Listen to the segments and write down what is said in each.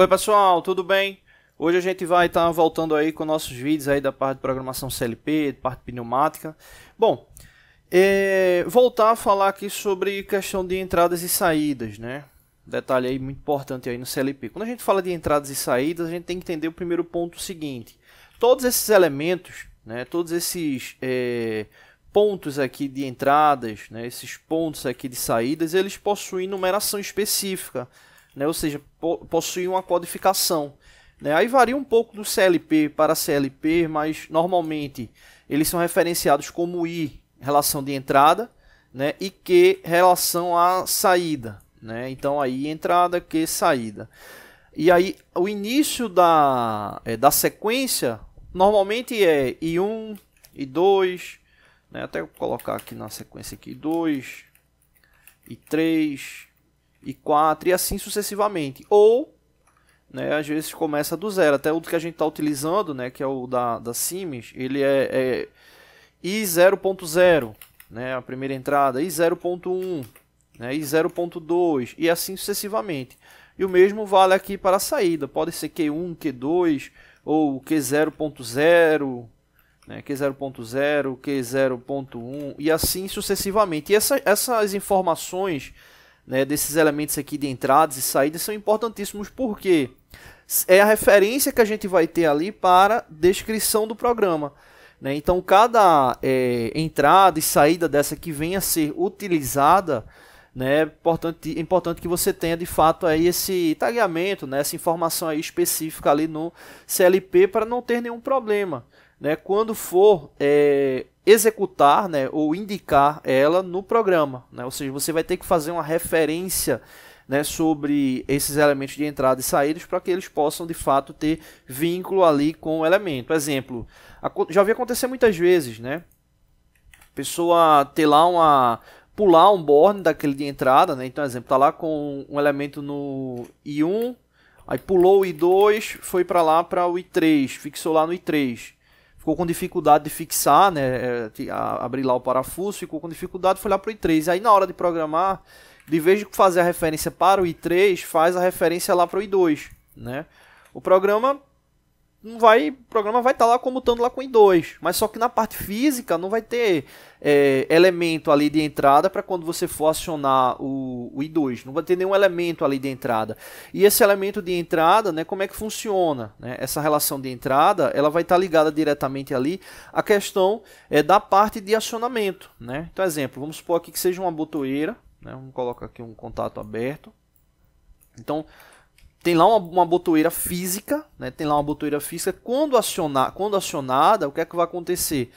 Oi pessoal, tudo bem? Hoje a gente vai estar tá voltando aí com nossos vídeos aí da parte de programação CLP, da parte pneumática. Bom, é, voltar a falar aqui sobre questão de entradas e saídas, né? Detalhe aí muito importante aí no CLP. Quando a gente fala de entradas e saídas, a gente tem que entender o primeiro ponto seguinte. Todos esses elementos, né, todos esses é, pontos aqui de entradas, né, esses pontos aqui de saídas, eles possuem numeração específica né? ou seja, po uma codificação. Né? Aí varia um pouco do CLP para CLP, mas normalmente eles são referenciados como I, relação de entrada, né? e Q, relação à saída. Né? Então aí entrada, Q, saída. E aí o início da, é, da sequência normalmente é I1, I2, né? até colocar aqui na sequência aqui, I2, I3, e 4 e assim sucessivamente. Ou, né, às vezes começa do zero. Até o que a gente está utilizando, né, que é o da, da Siemens, ele é, é I0.0, né, a primeira entrada, I0.1, né, I0.2 e assim sucessivamente. E o mesmo vale aqui para a saída, pode ser Q1, Q2 ou Q0.0, né, Q0.0, Q0.1 e assim sucessivamente. E essa, essas informações né, desses elementos aqui de entradas e saídas são importantíssimos porque é a referência que a gente vai ter ali para descrição do programa. Né? Então, cada é, entrada e saída dessa que venha a ser utilizada, né, é importante, é importante que você tenha de fato aí esse tagueamento, né, essa informação aí específica ali no CLP para não ter nenhum problema. Né? Quando for é, executar né, ou indicar ela no programa. Né? Ou seja, você vai ter que fazer uma referência né, sobre esses elementos de entrada e saídas para que eles possam de fato ter vínculo ali com o elemento. Exemplo, já vi acontecer muitas vezes, né? Pessoa ter lá uma pular um borne daquele de entrada, né? Então, exemplo, tá lá com um elemento no i1, aí pulou o i2, foi para lá para o i3, fixou lá no i3 ficou com dificuldade de fixar, né, é, abrir lá o parafuso, ficou com dificuldade, foi lá para o i3. Aí na hora de programar, de vez de fazer a referência para o i3, faz a referência lá para o i2, né? O programa vai, o programa vai estar tá lá comutando lá com I2, mas só que na parte física não vai ter é, elemento ali de entrada para quando você for acionar o, o, I2, não vai ter nenhum elemento ali de entrada. E esse elemento de entrada, né, como é que funciona? Né? Essa relação de entrada, ela vai estar tá ligada diretamente ali à questão é, da parte de acionamento. Né? Então, exemplo, vamos supor aqui que seja uma botoeira, né? vamos colocar aqui um contato aberto. Então, tem lá uma, uma botoeira física, né? Tem lá uma botoeira física. Quando acionar, quando acionada, o que é que vai acontecer?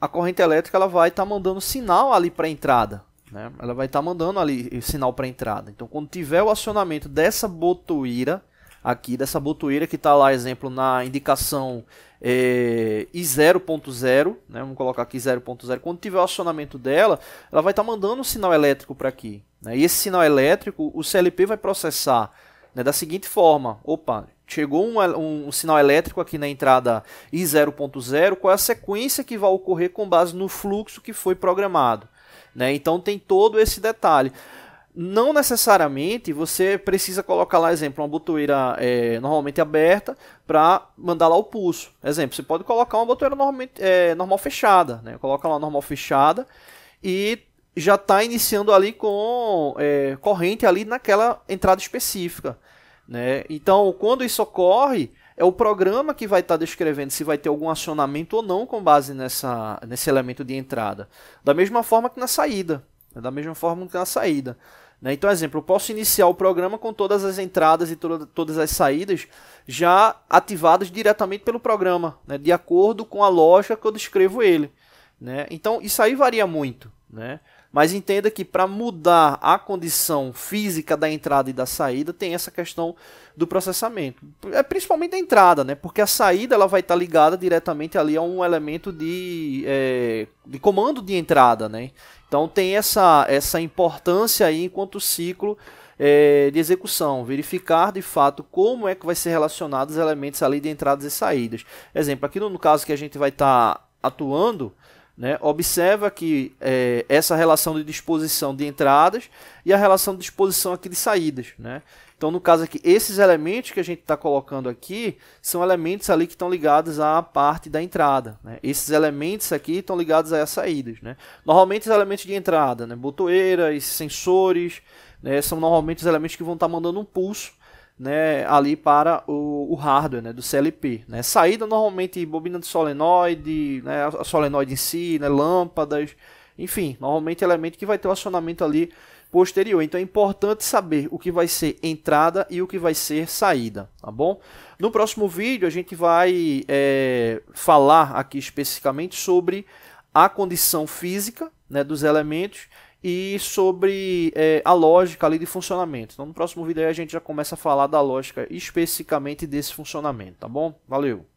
A corrente elétrica ela vai estar tá mandando sinal ali para a entrada, né? Ela vai estar tá mandando ali sinal para a entrada. Então, quando tiver o acionamento dessa botoeira aqui, dessa botoeira que está lá, exemplo, na indicação é, eh, I0.0, né? Vamos colocar aqui 0.0. Quando tiver o acionamento dela, ela vai estar tá mandando um sinal elétrico para aqui. Né? E esse sinal elétrico, o CLP vai processar né, da seguinte forma: opa, chegou um, um, um, sinal elétrico aqui na entrada I0.0, qual é a sequência que vai ocorrer com base no fluxo que foi programado? Né? Então tem todo esse detalhe. Não necessariamente você precisa colocar lá, exemplo, uma botoeira é, normalmente aberta para mandar lá o pulso. Exemplo, você pode colocar uma botoeira normalmente, é, normal fechada, né? coloca lá normal fechada e já está iniciando ali com é, corrente ali naquela entrada específica. Né? Então, quando isso ocorre, é o programa que vai estar tá descrevendo se vai ter algum acionamento ou não com base nessa, nesse elemento de entrada. Da mesma forma que na saída. Né? Da mesma forma que na saída. Né? Então, exemplo, eu posso iniciar o programa com todas as entradas e to todas as saídas já ativadas diretamente pelo programa, né? de acordo com a lógica que eu descrevo ele. Né? Então, isso aí varia muito. Né? Mas entenda que para mudar a condição física da entrada e da saída, tem essa questão do processamento. É principalmente a entrada, né? Porque a saída ela vai estar tá ligada diretamente ali a um elemento de, é, de comando de entrada, né? Então tem essa, essa importância aí enquanto ciclo é, de execução, verificar de fato como é que vai ser relacionado os elementos ali de entradas e saídas. Exemplo, aqui no, no caso que a gente vai estar tá atuando, né? Observa que é, essa relação de disposição de entradas e a relação de disposição aqui de saídas. Né? Então, no caso aqui, esses elementos que a gente está colocando aqui são elementos ali que estão ligados à parte da entrada. Né? Esses elementos aqui estão ligados às saídas. Né? Normalmente, os elementos de entrada, né? botoeiras, sensores, né? são normalmente os elementos que vão estar tá mandando um pulso né? ali para o o hardware, né, do CLP. Né? Saída normalmente bobina de solenoide, né, a solenoide em si, né, lâmpadas, enfim, normalmente elemento que vai ter o acionamento ali posterior. Então é importante saber o que vai ser entrada e o que vai ser saída, tá bom? No próximo vídeo a gente vai é, falar aqui especificamente sobre a condição física né, dos elementos e sobre é, a lógica ali de funcionamento. Então, no próximo vídeo a gente já começa a falar da lógica especificamente desse funcionamento, tá bom? Valeu!